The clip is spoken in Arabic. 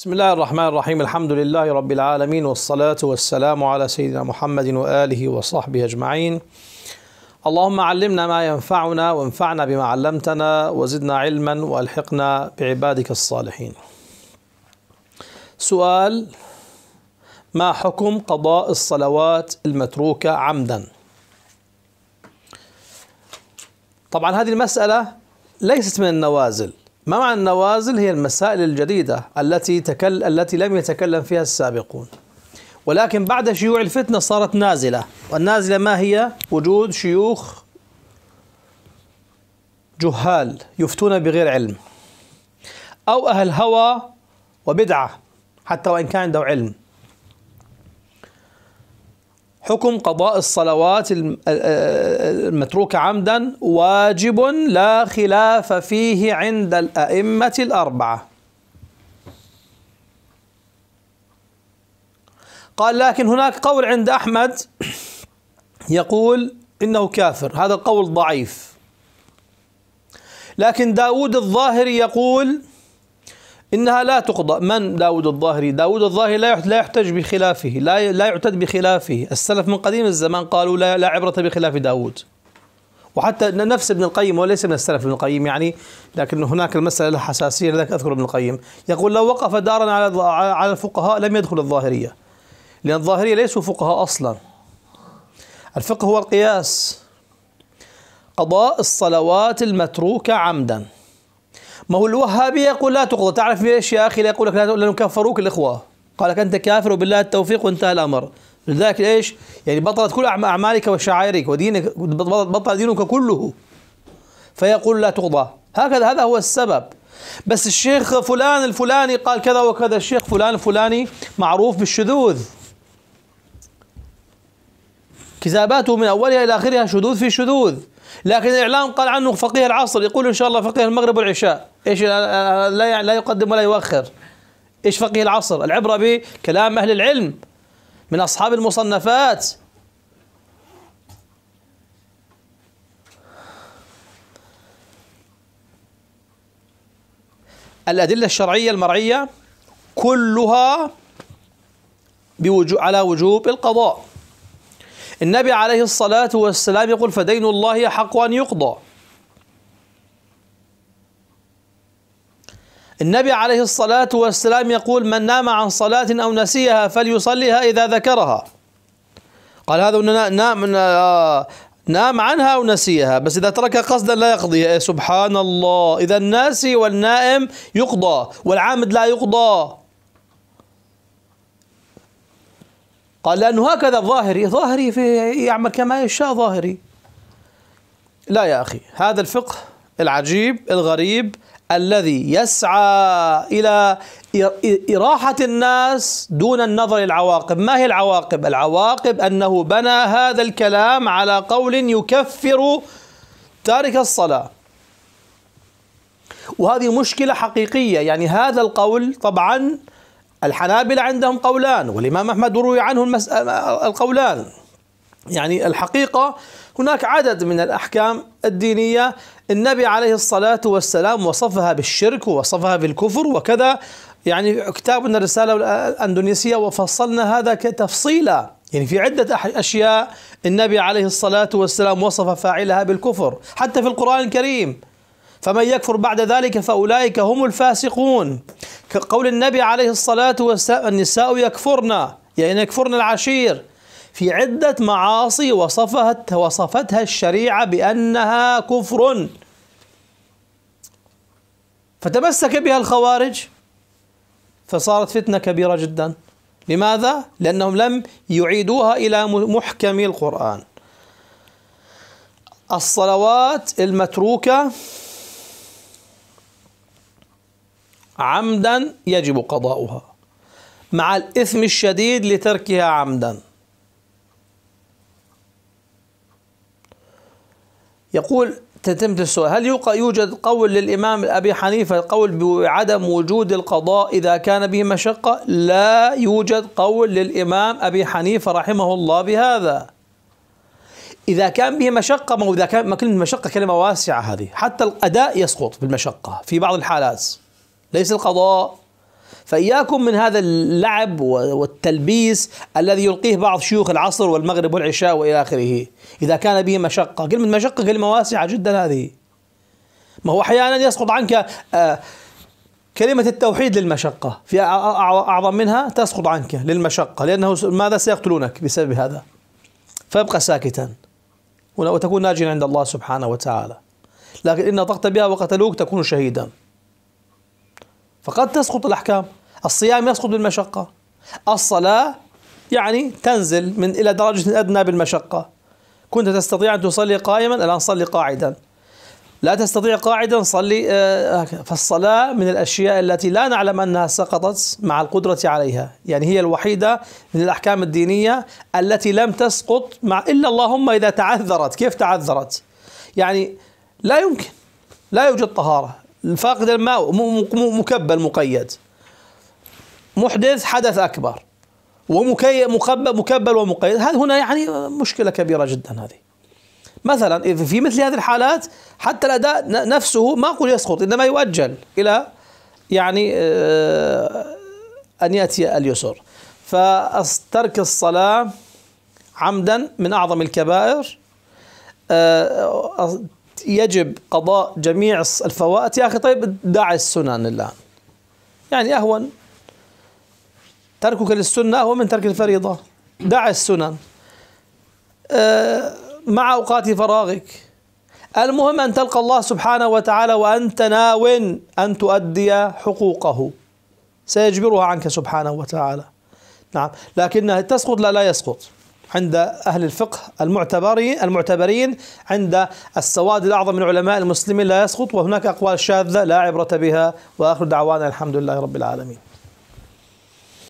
بسم الله الرحمن الرحيم الحمد لله رب العالمين والصلاة والسلام على سيدنا محمد وآله وصحبه أجمعين اللهم علمنا ما ينفعنا وانفعنا بما علمتنا وزدنا علما والحقنا بعبادك الصالحين سؤال ما حكم قضاء الصلوات المتروكة عمدا طبعا هذه المسألة ليست من النوازل ما مع النوازل هي المسائل الجديدة التي تكل التي لم يتكلم فيها السابقون ولكن بعد شيوع الفتنة صارت نازلة والنازلة ما هي؟ وجود شيوخ جهال يفتون بغير علم أو أهل هوى وبدعة حتى وإن كان عنده علم حكم قضاء الصلوات آه، آه، المتروكة عمدا واجب لا خلاف فيه عند الأئمة الأربعة قال لكن هناك قول عند أحمد يقول إنه كافر هذا القول ضعيف لكن داود الظاهري يقول إنها لا تقضى من داود الظاهري داود الظاهري لا لا يحتج بخلافه لا لا يعتد بخلافه السلف من قديم الزمان قالوا لا, لا عبرة بخلاف داود وحتى نفس ابن القيم وليس من السلف ابن القيم يعني لكن هناك المسألة لها حساسية لذلك أذكر ابن القيم يقول لو وقف دارا على على الفقهاء لم يدخل الظاهرية لأن الظاهرية ليسوا فقهاء أصلا الفقه هو القياس قضاء الصلوات المتروكة عمدا ما هو الوهابي يقول لا تقضى تعرف ليش يا أخي يقول لك لأنهم كفروك الإخوة قال لك أنت كافر وبالله التوفيق وانتهى الأمر لذلك ايش؟ يعني بطلت كل اعمالك وشعائرك ودينك بطل دينك كله فيقول لا تقضى هكذا هذا هو السبب بس الشيخ فلان الفلاني قال كذا وكذا الشيخ فلان الفلاني معروف بالشذوذ كتاباته من اولها الى اخرها شذوذ في شذوذ لكن الإعلام قال عنه فقيه العصر يقول إن شاء الله فقيه المغرب والعشاء إيش لا لا يقدم ولا يؤخر إيش فقيه العصر العبرة بكلام أهل العلم من أصحاب المصنفات الأدلة الشرعية المرعية كلها بوجو على وجوب القضاء النبي عليه الصلاة والسلام يقول فدين الله حق أن يقضى النبي عليه الصلاة والسلام يقول من نام عن صلاة أو نسيها فليصليها إذا ذكرها قال هذا نام آه، نام عنها أو نسيها بس إذا ترك قصدا لا يقضي إيه، سبحان الله إذا الناسي والنائم يقضى والعامد لا يقضى قال لأنه هكذا ظاهري ظاهري في يعمل كما يشاء ظاهري لا يا أخي هذا الفقه العجيب الغريب الذي يسعى إلى إراحة الناس دون النظر للعواقب ما هي العواقب؟ العواقب أنه بنى هذا الكلام على قول يكفر تارك الصلاة وهذه مشكلة حقيقية يعني هذا القول طبعا الحنابلة عندهم قولان والإمام أحمد روي عنه القولان يعني الحقيقة هناك عدد من الأحكام الدينية النبي عليه الصلاة والسلام وصفها بالشرك ووصفها بالكفر وكذا يعني كتابنا الرسالة الأندونيسية وفصلنا هذا كتفصيلة يعني في عدة أشياء النبي عليه الصلاة والسلام وصف فاعلها بالكفر حتى في القرآن الكريم فمن يكفر بعد ذلك فأولئك هم الفاسقون كقول النبي عليه الصلاة والسلام النساء يكفرن يعني يكفرن العشير في عدة معاصي وصفت وصفتها الشريعة بأنها كفر فتمسك بها الخوارج فصارت فتنة كبيرة جدا لماذا؟ لأنهم لم يعيدوها إلى محكم القرآن الصلوات المتروكة عمدا يجب قضاؤها مع الإثم الشديد لتركها عمدا يقول تتم السؤال هل يوجد قول للإمام أبي حنيفة القول بعدم وجود القضاء إذا كان به مشقة لا يوجد قول للإمام أبي حنيفة رحمه الله بهذا إذا كان به مشقة ما إذا كان كلمة مشقة كلمة واسعة هذه حتى الأداء يسقط بالمشقة في بعض الحالات ليس القضاء فإياكم من هذا اللعب والتلبيس الذي يلقيه بعض شيوخ العصر والمغرب والعشاء وإلى آخره إذا كان به مشقة كلمة مشقة كلمة واسعة جدا هذه ما هو أحيانا يسقط عنك آه، كلمة التوحيد للمشقة في أعظم منها تسقط عنك للمشقة لأنه ماذا سيقتلونك بسبب هذا فابقى ساكتا وتكون ناجيا عند الله سبحانه وتعالى لكن إن نطقت بها وقتلوك تكون شهيدا فقد تسقط الأحكام الصيام يسقط بالمشقة الصلاة يعني تنزل من إلى درجة أدنى بالمشقة كنت تستطيع أن تصلي قائما الآن صلي قاعدا لا تستطيع قاعدا صلي آه، آه، فالصلاة من الأشياء التي لا نعلم أنها سقطت مع القدرة عليها يعني هي الوحيدة من الأحكام الدينية التي لم تسقط مع إلا اللهم إذا تعذرت كيف تعذرت يعني لا يمكن لا يوجد طهارة الفاقد الماء مكبل مقيد محدث حدث أكبر ومكبل مكبل ومقيد هذا هنا يعني مشكلة كبيرة جدا هذه مثلا في مثل هذه الحالات حتى الأداء نفسه ما أقول يسقط إنما يؤجل إلى يعني آه، أن يأتي اليسر فترك الصلاة عمدا من أعظم الكبائر آه، يجب قضاء جميع الفوات يا أخي طيب دع السنن الآن يعني أهون تركك للسنة أهون من ترك الفريضة دع السنن آه، مع أوقات فراغك المهم أن تلقى الله سبحانه وتعالى وأنت ناو أن تؤدي حقوقه سيجبرها عنك سبحانه وتعالى نعم لكنها تسقط لا لا يسقط عند أهل الفقه المعتبرين المعتبرين عند السواد الأعظم من علماء المسلمين لا يسقط وهناك أقوال شاذة لا عبرة بها وآخر دعوانا الحمد لله رب العالمين